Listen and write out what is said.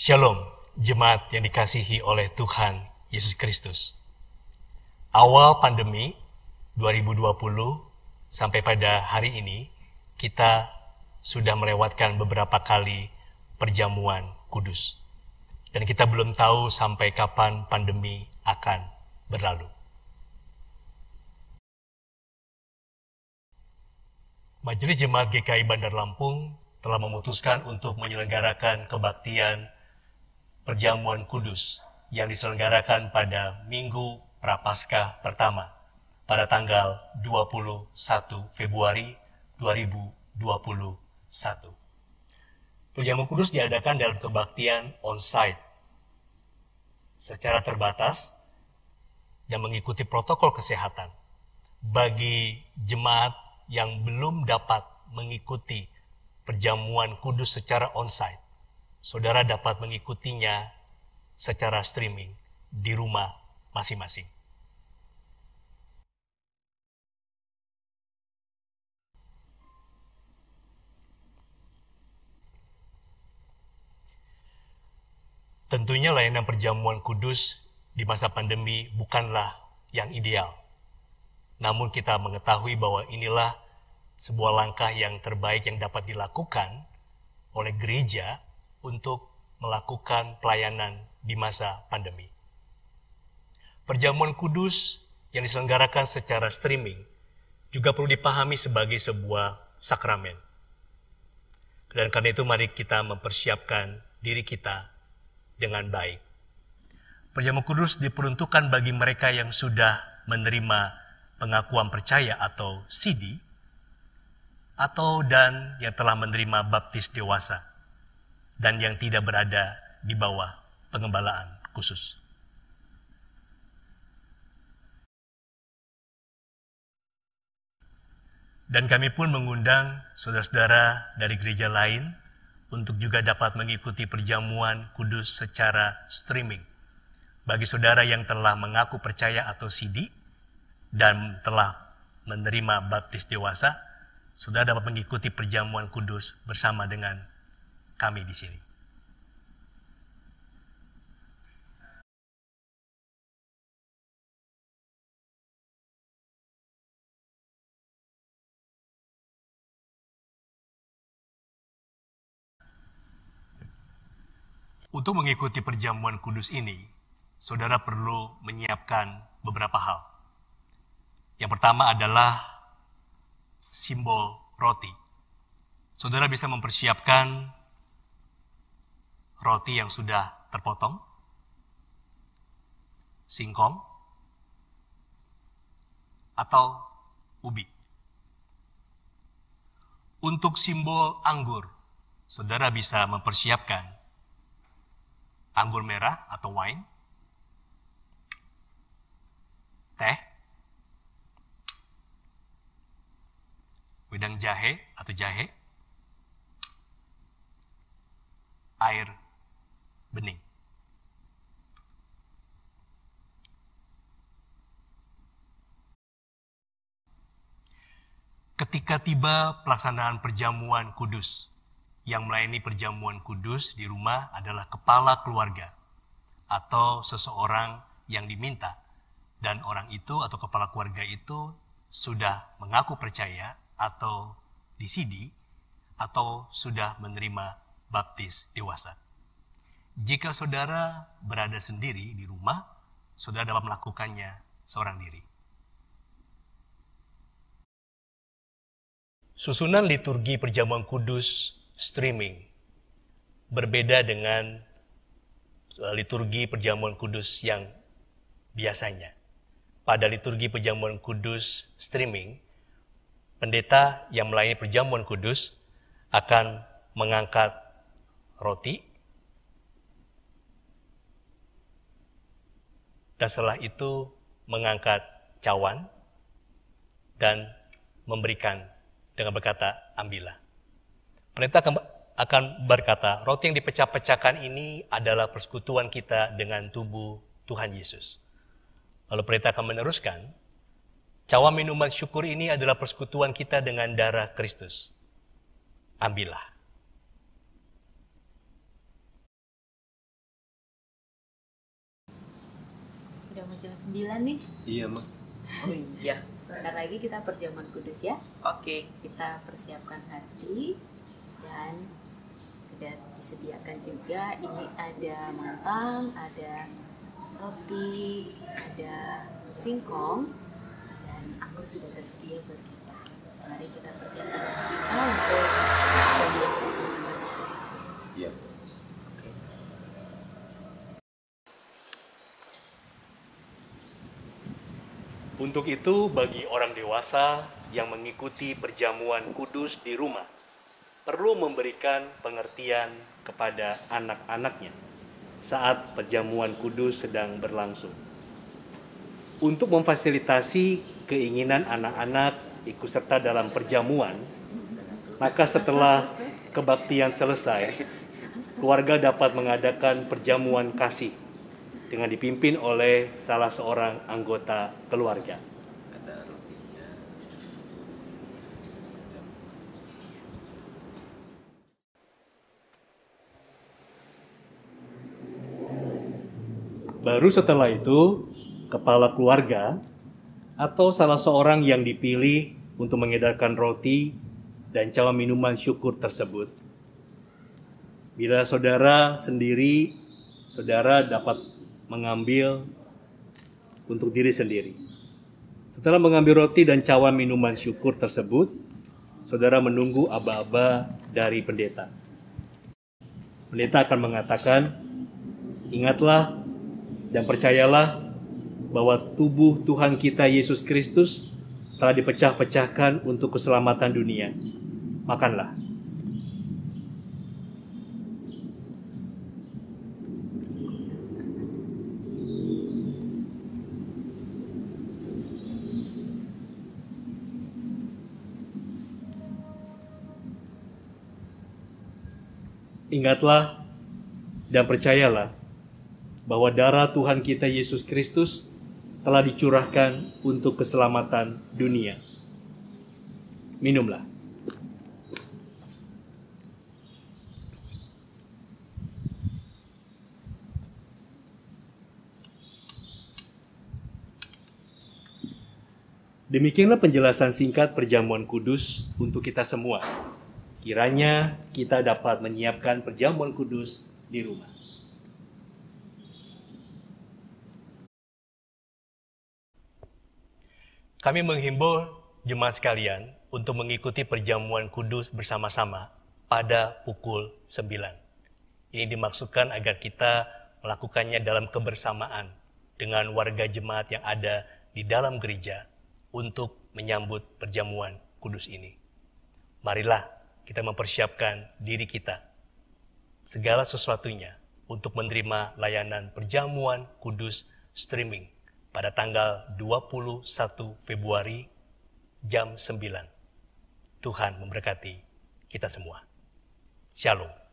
Shalom, jemaat yang dikasihi oleh Tuhan Yesus Kristus. Awal pandemi 2020 sampai pada hari ini, kita sudah melewatkan beberapa kali perjamuan kudus. Dan kita belum tahu sampai kapan pandemi akan berlalu. Majelis Jemaat GKI Bandar Lampung telah memutuskan untuk menyelenggarakan kebaktian perjamuan kudus yang diselenggarakan pada Minggu Prapaskah pertama pada tanggal 21 Februari 2021. Perjamuan kudus diadakan dalam kebaktian on-site secara terbatas yang mengikuti protokol kesehatan bagi jemaat yang belum dapat mengikuti perjamuan kudus secara on-site saudara dapat mengikutinya secara streaming di rumah masing-masing. Tentunya layanan perjamuan kudus di masa pandemi bukanlah yang ideal. Namun kita mengetahui bahwa inilah sebuah langkah yang terbaik yang dapat dilakukan oleh gereja untuk melakukan pelayanan di masa pandemi. Perjamuan kudus yang diselenggarakan secara streaming juga perlu dipahami sebagai sebuah sakramen. Dan karena itu mari kita mempersiapkan diri kita dengan baik. Perjamuan kudus diperuntukkan bagi mereka yang sudah menerima pengakuan percaya atau CD atau dan yang telah menerima baptis dewasa dan yang tidak berada di bawah pengembalaan khusus. Dan kami pun mengundang saudara-saudara dari gereja lain untuk juga dapat mengikuti perjamuan kudus secara streaming. Bagi saudara yang telah mengaku percaya atau sidi dan telah menerima baptis dewasa, sudah dapat mengikuti perjamuan kudus bersama dengan kami di sini. Untuk mengikuti perjamuan kudus ini, saudara perlu menyiapkan beberapa hal. Yang pertama adalah simbol roti. Saudara bisa mempersiapkan roti yang sudah terpotong, singkong, atau ubi. Untuk simbol anggur, saudara bisa mempersiapkan anggur merah atau wine, teh, wedang jahe atau jahe, air bening. Ketika tiba pelaksanaan perjamuan kudus, yang melayani perjamuan kudus di rumah adalah kepala keluarga atau seseorang yang diminta. Dan orang itu atau kepala keluarga itu sudah mengaku percaya atau disidi atau sudah menerima baptis dewasa. Jika saudara berada sendiri di rumah, saudara dapat melakukannya seorang diri. Susunan liturgi perjamuan kudus streaming berbeda dengan eh, liturgi perjamuan kudus yang biasanya. Pada liturgi perjamuan kudus streaming, pendeta yang melayani perjamuan kudus akan mengangkat roti Dan setelah itu mengangkat cawan dan memberikan dengan berkata, ambillah. Pendeta akan berkata, roti yang dipecah-pecahkan ini adalah persekutuan kita dengan tubuh Tuhan Yesus. Lalu pendeta akan meneruskan, cawan minuman syukur ini adalah persekutuan kita dengan darah Kristus. Ambillah. 9 nih. Iya, Mak. Oh iya. Sebentar lagi kita perjamuan kudus ya. Oke. Okay. Kita persiapkan hati dan sudah disediakan juga ini ada mantang, ada roti, ada singkong dan aku sudah tersedia buat kita. Mari kita persiapkan Untuk itu, bagi orang dewasa yang mengikuti perjamuan kudus di rumah, perlu memberikan pengertian kepada anak-anaknya saat perjamuan kudus sedang berlangsung. Untuk memfasilitasi keinginan anak-anak ikut serta dalam perjamuan, maka setelah kebaktian selesai, keluarga dapat mengadakan perjamuan kasih dengan dipimpin oleh salah seorang anggota keluarga. Baru setelah itu, kepala keluarga atau salah seorang yang dipilih untuk mengedarkan roti dan cawan minuman syukur tersebut. Bila saudara sendiri, saudara dapat mengambil untuk diri sendiri. Setelah mengambil roti dan cawan minuman syukur tersebut, saudara menunggu aba-aba dari pendeta. Pendeta akan mengatakan, "Ingatlah dan percayalah bahwa tubuh Tuhan kita Yesus Kristus telah dipecah-pecahkan untuk keselamatan dunia. Makanlah." Ingatlah dan percayalah bahwa darah Tuhan kita Yesus Kristus telah dicurahkan untuk keselamatan dunia. Minumlah. Demikianlah penjelasan singkat perjamuan kudus untuk kita semua. Kiranya kita dapat menyiapkan perjamuan kudus di rumah. Kami menghimbau jemaat sekalian untuk mengikuti perjamuan kudus bersama-sama pada pukul 9. Ini dimaksudkan agar kita melakukannya dalam kebersamaan dengan warga jemaat yang ada di dalam gereja untuk menyambut perjamuan kudus ini. Marilah kita mempersiapkan diri kita, segala sesuatunya, untuk menerima layanan perjamuan kudus streaming pada tanggal 21 Februari jam 9. Tuhan memberkati kita semua. Shalom.